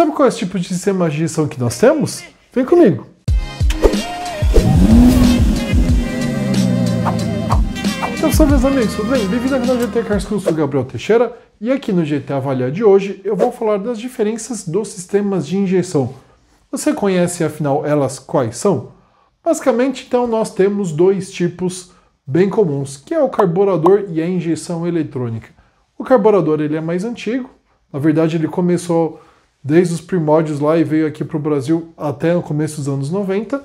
Sabe qual é tipo de sistema de gestão que nós temos? Vem comigo! Então, salve meus amigos, tudo bem? Bem-vindo ao canal GTA Cars eu sou Gabriel Teixeira e aqui no GTA Avaliar de hoje eu vou falar das diferenças dos sistemas de injeção. Você conhece, afinal, elas quais são? Basicamente, então, nós temos dois tipos bem comuns, que é o carburador e a injeção eletrônica. O carburador ele é mais antigo, na verdade ele começou desde os primórdios lá e veio aqui para o Brasil até o começo dos anos 90. A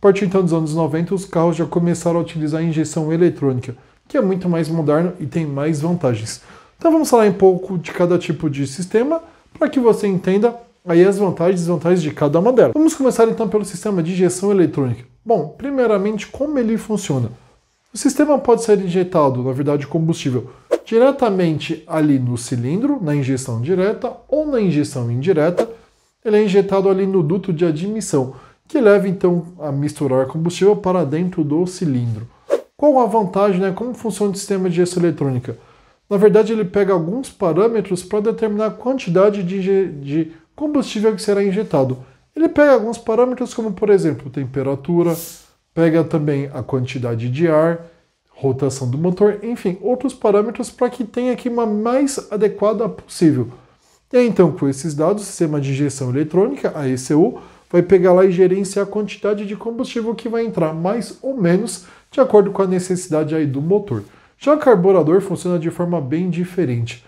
partir então dos anos 90, os carros já começaram a utilizar a injeção eletrônica, que é muito mais moderno e tem mais vantagens. Então vamos falar um pouco de cada tipo de sistema para que você entenda aí as vantagens e desvantagens de cada uma delas. Vamos começar então pelo sistema de injeção eletrônica. Bom, primeiramente como ele funciona. O sistema pode ser injetado, na verdade, combustível diretamente ali no cilindro, na injeção direta ou na injeção indireta. Ele é injetado ali no duto de admissão, que leva então a misturar combustível para dentro do cilindro. Qual a vantagem, né? Como funciona o sistema de injeção eletrônica? Na verdade, ele pega alguns parâmetros para determinar a quantidade de, de combustível que será injetado. Ele pega alguns parâmetros, como por exemplo temperatura, pega também a quantidade de ar, rotação do motor, enfim, outros parâmetros para que tenha aqui uma mais adequada possível. E então, com esses dados, o sistema de injeção eletrônica, a ECU, vai pegar lá e gerenciar a quantidade de combustível que vai entrar, mais ou menos, de acordo com a necessidade aí do motor. Já o carburador funciona de forma bem diferente.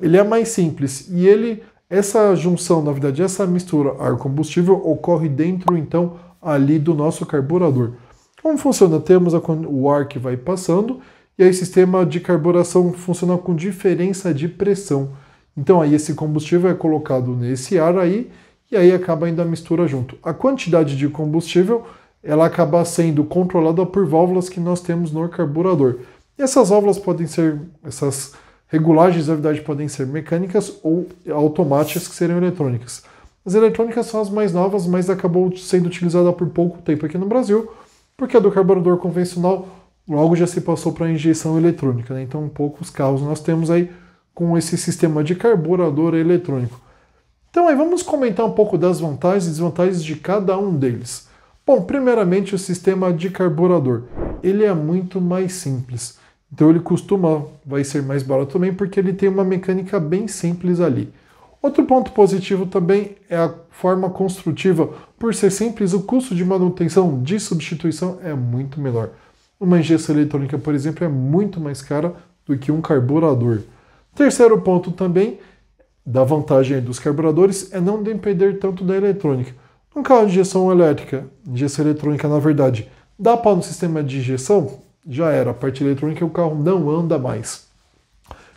Ele é mais simples e ele, essa junção, na verdade, essa mistura ar-combustível ocorre dentro então ali do nosso carburador. Como funciona? Temos a, o ar que vai passando e aí o sistema de carburação funciona com diferença de pressão. Então aí esse combustível é colocado nesse ar aí e aí acaba indo a mistura junto. A quantidade de combustível ela acaba sendo controlada por válvulas que nós temos no carburador. E essas válvulas podem ser, essas regulagens na verdade podem ser mecânicas ou automáticas que serão eletrônicas. As eletrônicas são as mais novas, mas acabou sendo utilizada por pouco tempo aqui no Brasil porque a do carburador convencional logo já se passou para a injeção eletrônica. Né? Então, poucos carros nós temos aí com esse sistema de carburador eletrônico. Então, aí vamos comentar um pouco das vantagens e desvantagens de cada um deles. Bom, primeiramente, o sistema de carburador. Ele é muito mais simples. Então, ele costuma, vai ser mais barato também, porque ele tem uma mecânica bem simples ali. Outro ponto positivo também é a forma construtiva. Por ser simples, o custo de manutenção de substituição é muito menor. Uma injeção eletrônica, por exemplo, é muito mais cara do que um carburador. Terceiro ponto também da vantagem dos carburadores é não depender tanto da eletrônica. No caso de injeção elétrica, injeção eletrônica na verdade, dá pau no sistema de injeção, já era. A parte eletrônica o carro não anda mais.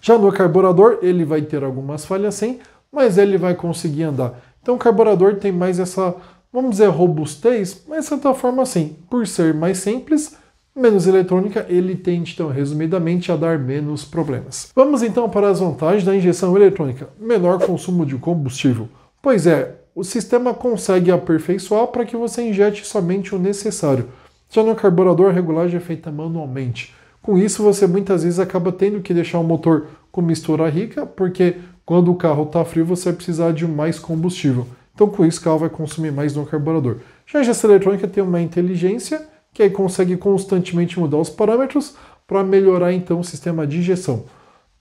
Já no carburador, ele vai ter algumas falhas sim, mas ele vai conseguir andar. Então o carburador tem mais essa, vamos dizer, robustez, mas de certa forma assim, por ser mais simples, menos eletrônica, ele tende, então, resumidamente, a dar menos problemas. Vamos então para as vantagens da injeção eletrônica: menor consumo de combustível. Pois é, o sistema consegue aperfeiçoar para que você injete somente o necessário. Já no carburador, a regulagem é feita manualmente. Com isso, você muitas vezes acaba tendo que deixar o motor com mistura rica, porque quando o carro está frio, você vai precisar de mais combustível. Então, com isso, o carro vai consumir mais no carburador. Já a gestão eletrônica tem uma inteligência que aí consegue constantemente mudar os parâmetros para melhorar então o sistema de injeção.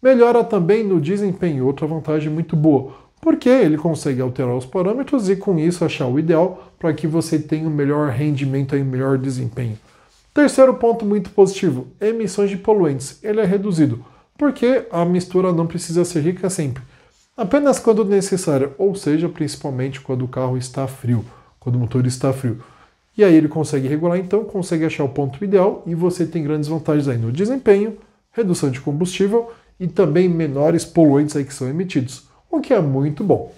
Melhora também no desempenho, outra vantagem muito boa, porque ele consegue alterar os parâmetros e com isso achar o ideal para que você tenha um melhor rendimento e um melhor desempenho. Terceiro ponto muito positivo: emissões de poluentes. Ele é reduzido, porque a mistura não precisa ser rica sempre apenas quando necessário, ou seja, principalmente quando o carro está frio, quando o motor está frio. E aí ele consegue regular, então consegue achar o ponto ideal e você tem grandes vantagens aí no desempenho, redução de combustível e também menores poluentes aí que são emitidos, o que é muito bom.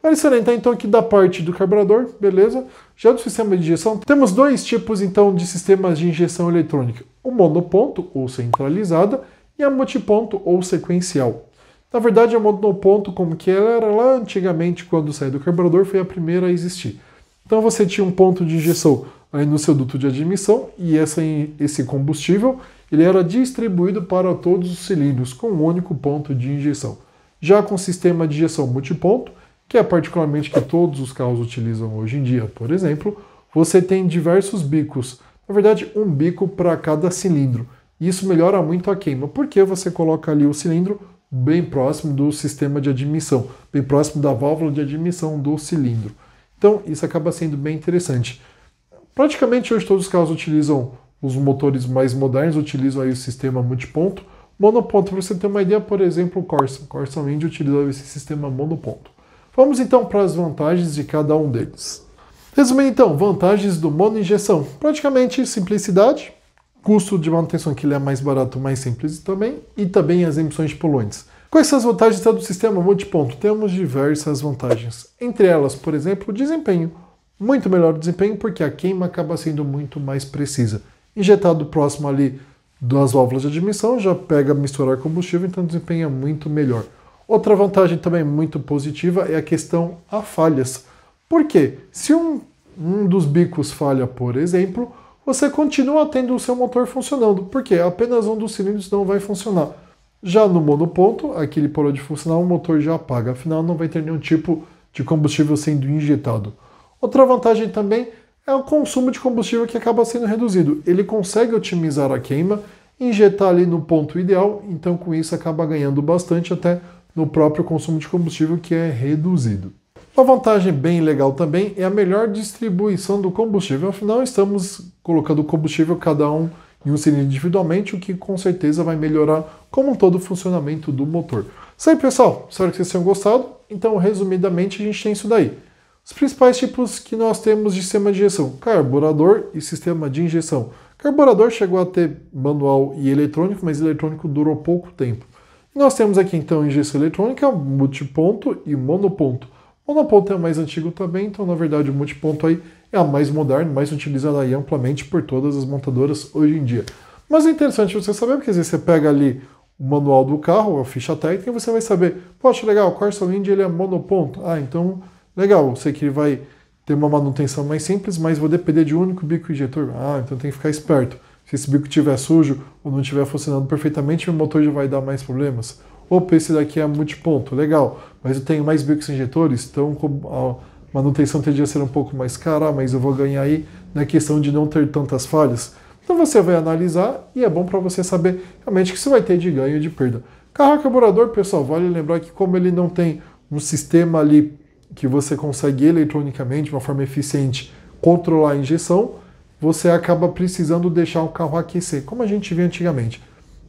Vale salientar então aqui da parte do carburador, beleza? Já do sistema de injeção, temos dois tipos então de sistemas de injeção eletrônica: o monoponto ou centralizada e a multiponto ou sequencial. Na verdade, a ponto como que ela era lá antigamente, quando saiu do carburador, foi a primeira a existir. Então você tinha um ponto de injeção aí no seu duto de admissão e essa, esse combustível ele era distribuído para todos os cilindros com um único ponto de injeção. Já com o sistema de injeção multiponto, que é particularmente que todos os carros utilizam hoje em dia, por exemplo, você tem diversos bicos. Na verdade, um bico para cada cilindro. Isso melhora muito a queima, porque você coloca ali o cilindro bem próximo do sistema de admissão, bem próximo da válvula de admissão do cilindro. Então, isso acaba sendo bem interessante. Praticamente hoje todos os carros utilizam os motores mais modernos, utilizam aí o sistema multiponto. Monoponto, para você ter uma ideia, por exemplo, o Corsa. O Corsa Wind é utilizava esse sistema monoponto. Vamos então para as vantagens de cada um deles. Resumindo então, vantagens do mono injeção. Praticamente simplicidade, custo de manutenção que ele é mais barato, mais simples também, e também as emissões de poluentes. Quais são as vantagens do sistema multiponto? Temos diversas vantagens. Entre elas, por exemplo, desempenho. Muito melhor desempenho porque a queima acaba sendo muito mais precisa. Injetado próximo ali das válvulas de admissão, já pega misturar combustível, então desempenha é muito melhor. Outra vantagem também muito positiva é a questão a falhas. Por quê? Se um, um dos bicos falha, por exemplo, você continua tendo o seu motor funcionando, porque apenas um dos cilindros não vai funcionar. Já no monoponto, aquele parou de funcionar, o motor já apaga, afinal não vai ter nenhum tipo de combustível sendo injetado. Outra vantagem também é o consumo de combustível que acaba sendo reduzido. Ele consegue otimizar a queima, injetar ali no ponto ideal, então com isso acaba ganhando bastante até no próprio consumo de combustível que é reduzido. Uma vantagem bem legal também é a melhor distribuição do combustível, afinal estamos colocando combustível cada um em um cilindro individualmente, o que com certeza vai melhorar como um todo o funcionamento do motor. Isso aí pessoal, espero que vocês tenham gostado. Então resumidamente a gente tem isso daí. Os principais tipos que nós temos de sistema de injeção, carburador e sistema de injeção. Carburador chegou a ter manual e eletrônico, mas eletrônico durou pouco tempo. Nós temos aqui então injeção eletrônica, multiponto e monoponto. O monoponto é o mais antigo também, então na verdade o multiponto aí é a mais moderna, mais utilizada aí amplamente por todas as montadoras hoje em dia. Mas é interessante você saber, porque às vezes você pega ali o manual do carro, a ficha técnica, e você vai saber, poxa, legal, o Corsa Wind ele é monoponto. Ah, então, legal, eu sei que ele vai ter uma manutenção mais simples, mas vou depender de um único bico injetor. Ah, então tem que ficar esperto. Se esse bico estiver sujo ou não estiver funcionando perfeitamente, o motor já vai dar mais problemas opa, esse daqui é multiponto, legal, mas eu tenho mais bicos injetores, então a manutenção tendia a ser um pouco mais cara, mas eu vou ganhar aí na questão de não ter tantas falhas. Então você vai analisar e é bom para você saber realmente o que você vai ter de ganho e de perda. Carro carburador, pessoal, vale lembrar que como ele não tem um sistema ali que você consegue eletronicamente, de uma forma eficiente, controlar a injeção, você acaba precisando deixar o carro aquecer, como a gente via antigamente.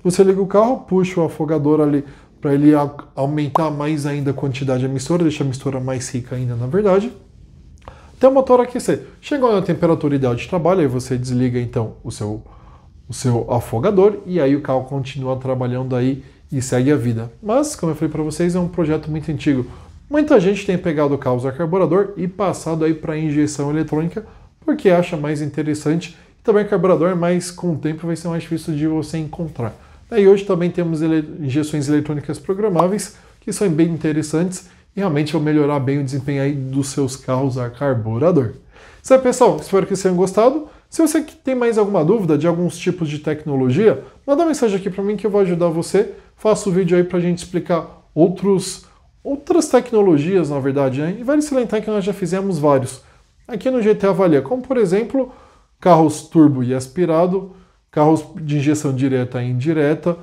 Você liga o carro, puxa o afogador ali para ele aumentar mais ainda a quantidade de mistura, deixar a mistura mais rica ainda, na verdade. Até o motor aquecer. Chegou na temperatura ideal de trabalho, aí você desliga então o seu, o seu afogador e aí o carro continua trabalhando aí e segue a vida. Mas, como eu falei para vocês, é um projeto muito antigo. Muita gente tem pegado o carro a carburador e passado aí para injeção eletrônica porque acha mais interessante. Também carburador, mas com o tempo vai ser mais difícil de você encontrar. É, e hoje também temos injeções eletrônicas programáveis, que são bem interessantes e realmente vão melhorar bem o desempenho aí dos seus carros a carburador. Isso aí, pessoal. Espero que vocês tenham gostado. Se você tem mais alguma dúvida de alguns tipos de tecnologia, manda uma mensagem aqui para mim que eu vou ajudar você. Faça o um vídeo aí para a gente explicar outros, outras tecnologias, na verdade. Né? E vale salientar que nós já fizemos vários. Aqui no GT Avalia, como por exemplo, carros turbo e aspirado, carros de injeção direta e indireta,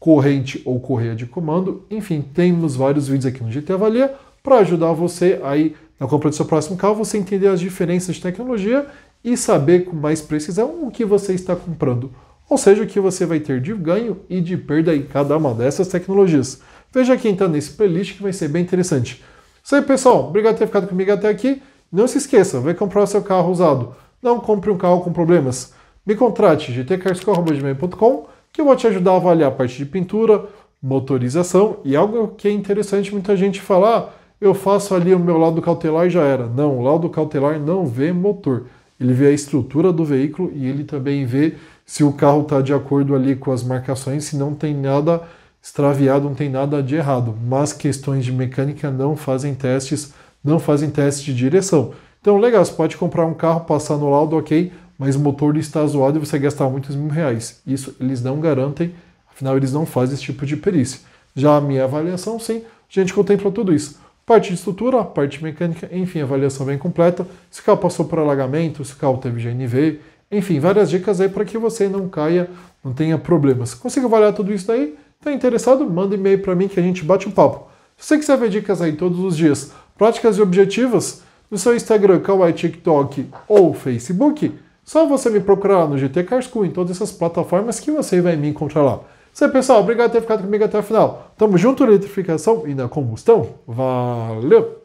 corrente ou correia de comando. Enfim, temos vários vídeos aqui no GT Avalia para ajudar você aí na compra do seu próximo carro, você entender as diferenças de tecnologia e saber com mais precisão o que você está comprando, ou seja, o que você vai ter de ganho e de perda em cada uma dessas tecnologias. Veja quem está então nesse playlist que vai ser bem interessante. Isso aí, pessoal. Obrigado por ter ficado comigo até aqui. Não se esqueça, vai comprar o seu carro usado. Não compre um carro com problemas. Me contrate gtcarsco.com que eu vou te ajudar a avaliar a parte de pintura, motorização e algo que é interessante muita gente falar, ah, eu faço ali o meu lado cautelar e já era. Não, o lado cautelar não vê motor. Ele vê a estrutura do veículo e ele também vê se o carro está de acordo ali com as marcações, se não tem nada extraviado, não tem nada de errado. Mas questões de mecânica não fazem testes, não fazem teste de direção. Então, legal, você pode comprar um carro, passar no laudo, ok, mas o motor está zoado e você gastar muitos mil reais. Isso eles não garantem, afinal eles não fazem esse tipo de perícia. Já a minha avaliação, sim, a gente contempla tudo isso. Parte de estrutura, parte mecânica, enfim, avaliação bem completa. Se o carro passou por alagamento, se o carro teve GNV, enfim, várias dicas aí para que você não caia, não tenha problemas. Consigo avaliar tudo isso daí? Está interessado? Manda e-mail para mim que a gente bate um papo. Se você quiser ver dicas aí todos os dias, práticas e objetivas, no seu Instagram, Kawaii, TikTok ou Facebook, só você me procurar no GT Carsco em todas essas plataformas que você vai me encontrar lá. Isso aí, pessoal. Obrigado por ter ficado comigo até o final. Tamo junto, eletrificação e na combustão. Valeu!